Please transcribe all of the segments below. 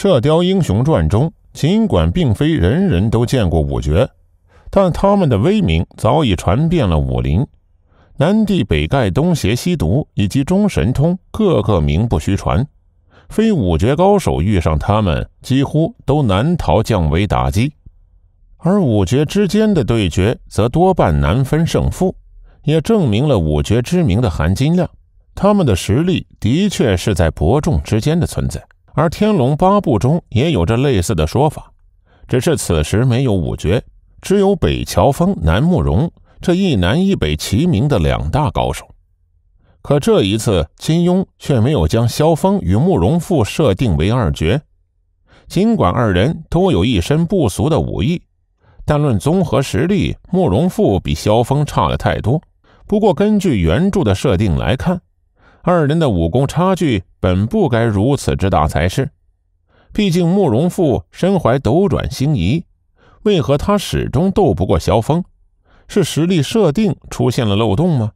《射雕英雄传》中，尽管并非人人都见过五绝，但他们的威名早已传遍了武林。南帝、北丐、东邪、西毒以及中神通，个个名不虚传。非五绝高手遇上他们，几乎都难逃降维打击。而五绝之间的对决，则多半难分胜负，也证明了五绝之名的含金量。他们的实力的确是在伯仲之间的存在。而《天龙八部》中也有着类似的说法，只是此时没有五绝，只有北乔峰、南慕容这一南一北齐名的两大高手。可这一次，金庸却没有将萧峰与慕容复设定为二绝。尽管二人都有一身不俗的武艺，但论综合实力，慕容复比萧峰差了太多。不过，根据原著的设定来看，二人的武功差距本不该如此之大才是，毕竟慕容复身怀斗转星移，为何他始终斗不过萧峰？是实力设定出现了漏洞吗？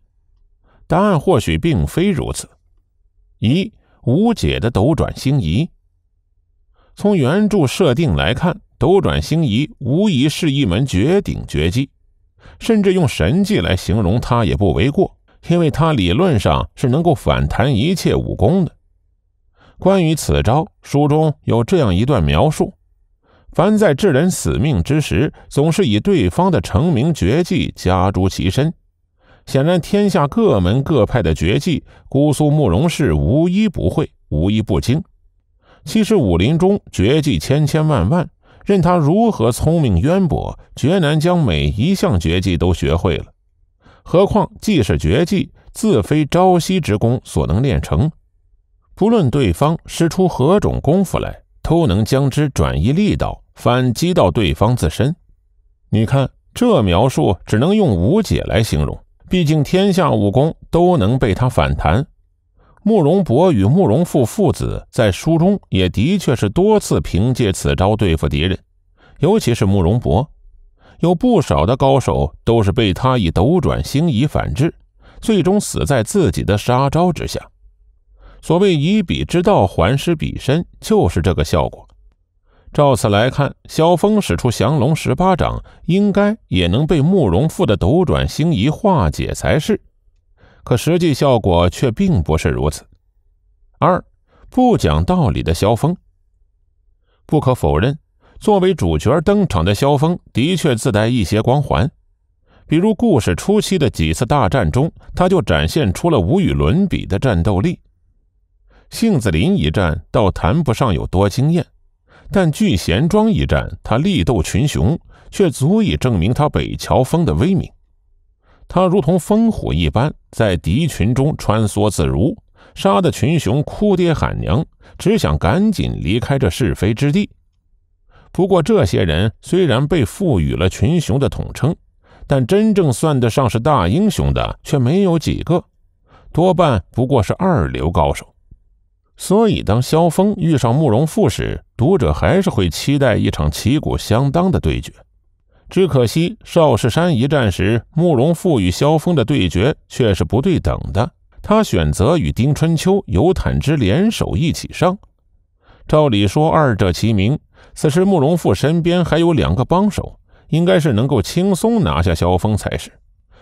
答案或许并非如此。一无解的斗转星移，从原著设定来看，斗转星移无疑是一门绝顶绝技，甚至用神技来形容它也不为过。因为他理论上是能够反弹一切武功的。关于此招，书中有这样一段描述：凡在致人死命之时，总是以对方的成名绝技加诸其身。显然，天下各门各派的绝技，姑苏慕容氏无一不会，无一不精。其实，武林中绝技千千万万，任他如何聪明渊博，绝难将每一项绝技都学会了。何况，既是绝技，自非朝夕之功所能练成。不论对方施出何种功夫来，都能将之转移力道，反击到对方自身。你看这描述，只能用无解来形容。毕竟天下武功都能被他反弹。慕容博与慕容复父子在书中也的确是多次凭借此招对付敌人，尤其是慕容博。有不少的高手都是被他以斗转星移反制，最终死在自己的杀招之下。所谓以彼之道还施彼身，就是这个效果。照此来看，萧峰使出降龙十八掌，应该也能被慕容复的斗转星移化解才是。可实际效果却并不是如此。二，不讲道理的萧峰，不可否认。作为主角登场的萧峰，的确自带一些光环。比如故事初期的几次大战中，他就展现出了无与伦比的战斗力。杏子林一战倒谈不上有多惊艳，但聚贤庄一战，他力斗群雄，却足以证明他北乔峰的威名。他如同风虎一般，在敌群中穿梭自如，杀得群雄哭爹喊娘，只想赶紧离开这是非之地。不过，这些人虽然被赋予了群雄的统称，但真正算得上是大英雄的却没有几个，多半不过是二流高手。所以，当萧峰遇上慕容复时，读者还是会期待一场旗鼓相当的对决。只可惜，少室山一战时，慕容复与萧峰的对决却是不对等的，他选择与丁春秋、尤坦之联手一起上。照理说，二者齐名。此时慕容复身边还有两个帮手，应该是能够轻松拿下萧峰才是。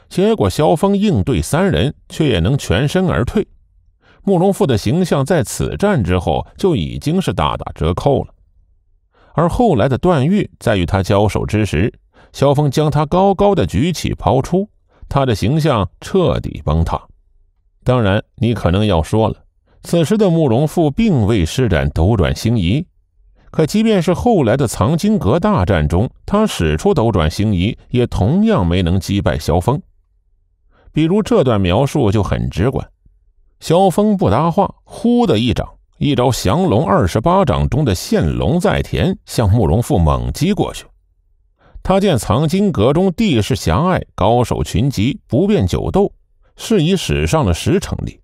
结果萧峰应对三人，却也能全身而退。慕容复的形象在此战之后就已经是大打折扣了。而后来的段誉在与他交手之时，萧峰将他高高的举起抛出，他的形象彻底崩塌。当然，你可能要说了。此时的慕容复并未施展斗转星移，可即便是后来的藏经阁大战中，他使出斗转星移，也同样没能击败萧峰。比如这段描述就很直观：萧峰不搭话，呼的一掌，一招降龙二十八掌中的现龙在田，向慕容复猛击过去。他见藏经阁中地势狭隘，高手群集，不便久斗，是以使上了十成力。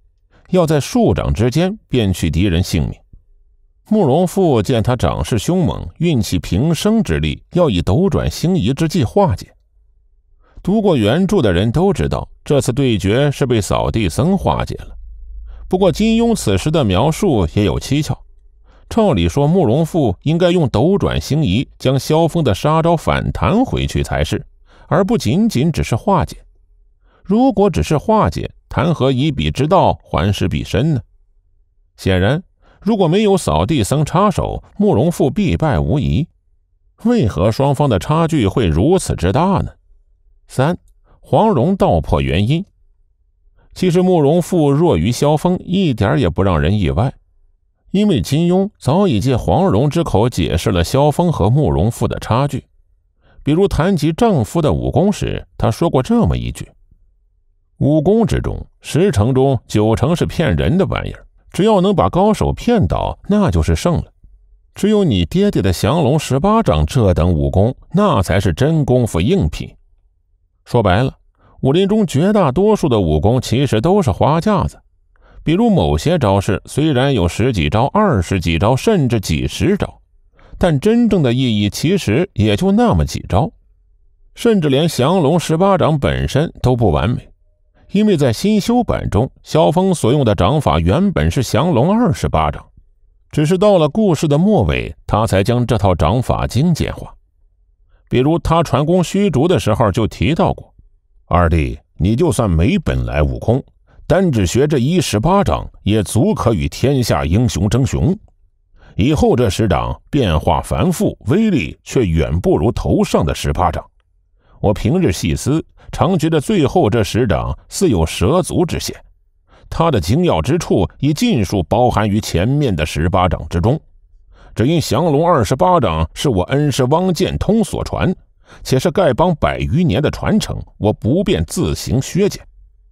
要在数掌之间便取敌人性命。慕容复见他掌势凶猛，运起平生之力，要以斗转星移之计化解。读过原著的人都知道，这次对决是被扫地僧化解了。不过金庸此时的描述也有蹊跷。照理说，慕容复应该用斗转星移将萧峰的杀招反弹回去才是，而不仅仅只是化解。如果只是化解，谈何以彼之道还施彼身呢？显然，如果没有扫地僧插手，慕容复必败无疑。为何双方的差距会如此之大呢？三，黄蓉道破原因。其实，慕容复弱于萧峰一点也不让人意外，因为金庸早已借黄蓉之口解释了萧峰和慕容复的差距。比如谈及丈夫的武功时，他说过这么一句。武功之中，十成中九成是骗人的玩意儿。只要能把高手骗倒，那就是胜了。只有你爹爹的降龙十八掌这等武功，那才是真功夫硬品。说白了，武林中绝大多数的武功其实都是花架子。比如某些招式，虽然有十几招、二十几招，甚至几十招，但真正的意义其实也就那么几招。甚至连降龙十八掌本身都不完美。因为在新修版中，萧峰所用的掌法原本是降龙二十八掌，只是到了故事的末尾，他才将这套掌法精简化。比如他传功虚竹的时候就提到过：“二弟，你就算没本来悟空，单只学这一十八掌，也足可与天下英雄争雄。以后这十掌变化繁复，威力却远不如头上的十八掌。”我平日细思，常觉得最后这十掌似有蛇足之嫌，它的精要之处已尽数包含于前面的十八掌之中。只因降龙二十八掌是我恩师汪剑通所传，且是丐帮百余年的传承，我不便自行削减。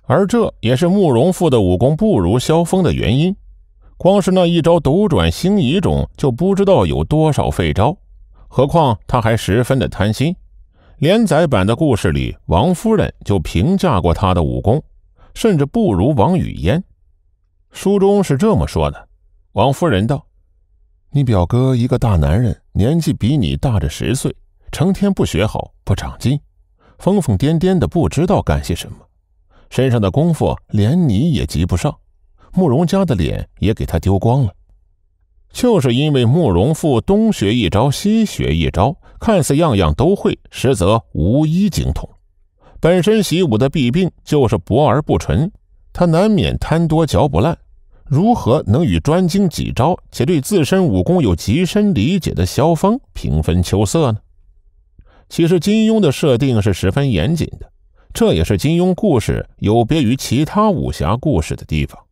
而这也是慕容复的武功不如萧峰的原因。光是那一招斗转星移中，就不知道有多少废招，何况他还十分的贪心。连载版的故事里，王夫人就评价过他的武功，甚至不如王语嫣。书中是这么说的：“王夫人道，你表哥一个大男人，年纪比你大着十岁，成天不学好，不长进，疯疯癫癫的，不知道干些什么，身上的功夫连你也及不上，慕容家的脸也给他丢光了。”就是因为慕容复东学一招，西学一招，看似样样都会，实则无一精通。本身习武的弊病就是博而不纯，他难免贪多嚼不烂，如何能与专精几招且对自身武功有极深理解的萧峰平分秋色呢？其实金庸的设定是十分严谨的，这也是金庸故事有别于其他武侠故事的地方。